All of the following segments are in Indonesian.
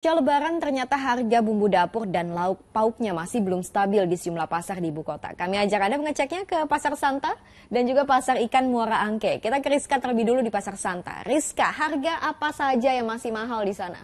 Pasca lebaran ternyata harga bumbu dapur dan lauk pauknya masih belum stabil di sejumlah pasar di ibu kota. Kami ajak Anda mengeceknya ke Pasar Santa dan juga Pasar Ikan Muara Angke. Kita ke Rizka terlebih dulu di Pasar Santa. Rizka, harga apa saja yang masih mahal di sana?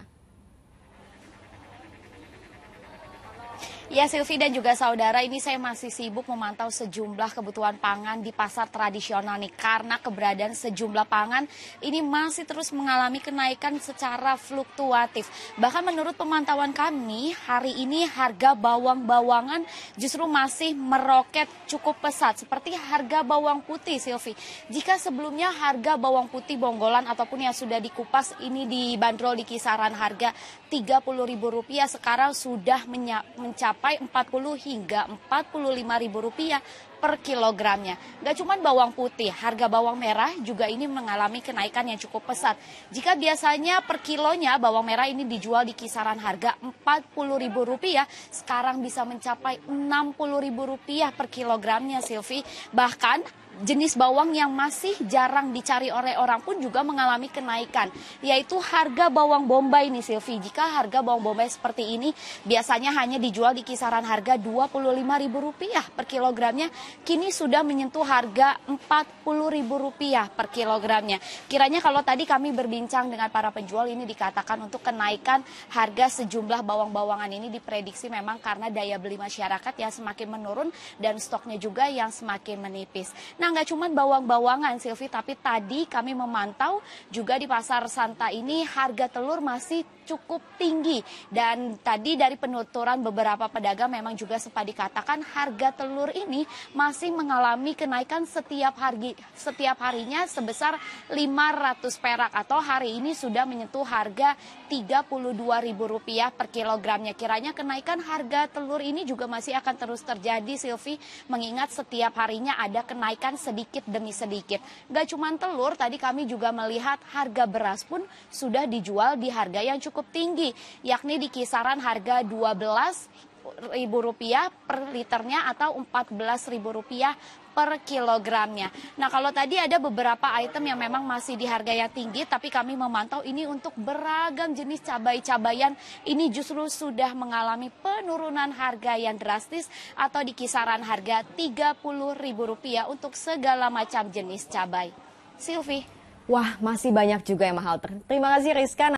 Ya Silvi dan juga saudara ini saya masih sibuk memantau sejumlah kebutuhan pangan di pasar tradisional nih karena keberadaan sejumlah pangan ini masih terus mengalami kenaikan secara fluktuatif. Bahkan menurut pemantauan kami hari ini harga bawang-bawangan justru masih meroket cukup pesat seperti harga bawang putih Silvi. Jika sebelumnya harga bawang putih bonggolan ataupun yang sudah dikupas ini dibanderol di kisaran harga Rp30.000 sekarang sudah mencapai mencapai 40 hingga 45 ribu rupiah per kilogramnya. Gak cuma bawang putih, harga bawang merah juga ini mengalami kenaikan yang cukup pesat. Jika biasanya per kilonya bawang merah ini dijual di kisaran harga Rp40.000, sekarang bisa mencapai Rp60.000 per kilogramnya, Silvi. Bahkan jenis bawang yang masih jarang dicari oleh orang pun juga mengalami kenaikan, yaitu harga bawang bombay nih Silvi. Jika harga bawang bombay seperti ini biasanya hanya dijual di kisaran harga Rp25.000 per kilogramnya, kini sudah menyentuh harga Rp40.000 per kilogramnya. Kiranya kalau tadi kami berbincang dengan para penjual ini dikatakan untuk kenaikan harga sejumlah bawang-bawangan ini diprediksi memang karena daya beli masyarakat yang semakin menurun dan stoknya juga yang semakin menipis. Nah, nggak cuma bawang-bawangan, Silvi, tapi tadi kami memantau juga di pasar Santa ini harga telur masih cukup tinggi dan tadi dari penuturan beberapa pedagang memang juga sempat dikatakan harga telur ini masih mengalami kenaikan setiap hari setiap harinya sebesar 500 perak atau hari ini sudah menyentuh harga Rp32.000 per kilogramnya. Kiranya kenaikan harga telur ini juga masih akan terus terjadi Silvi mengingat setiap harinya ada kenaikan sedikit demi sedikit. Gak cuma telur, tadi kami juga melihat harga beras pun sudah dijual di harga yang cukup tinggi yakni di kisaran harga 12 ribu rupiah per liternya atau 14 ribu rupiah per kilogramnya. Nah kalau tadi ada beberapa item yang memang masih di harga yang tinggi, tapi kami memantau ini untuk beragam jenis cabai-cabayan ini justru sudah mengalami penurunan harga yang drastis atau di kisaran harga Rp30.000 untuk segala macam jenis cabai. Silvi. Wah, masih banyak juga yang mahal. Terima kasih Rizka.